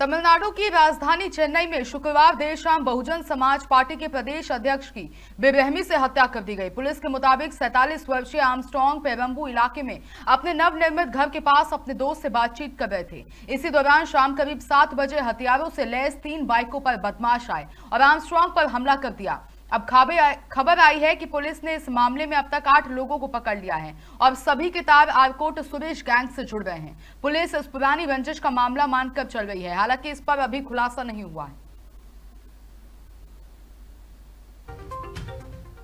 तमिलनाडु की राजधानी चेन्नई में शुक्रवार देर शाम बहुजन समाज पार्टी के प्रदेश अध्यक्ष की बेरहमी से हत्या कर दी गई पुलिस के मुताबिक सैतालीस वर्षीय आर्मस्ट्रॉन्ग पेरम्बू इलाके में अपने नवनिर्मित घर के पास अपने दोस्त से बातचीत कर रहे थे इसी दौरान शाम करीब सात बजे हथियारों से लैस तीन बाइकों पर बदमाश आए और आर्मस्ट्रॉन्ग पर हमला कर दिया अब खबर खबर आई है कि पुलिस ने इस मामले में अब तक आठ लोगों को पकड़ लिया है और सभी किताब आरकोट सुरेश गैंग से जुड़ गए हैं पुलिस इस पुरानी रंजिश का मामला मानकर चल रही है हालांकि इस पर अभी खुलासा नहीं हुआ है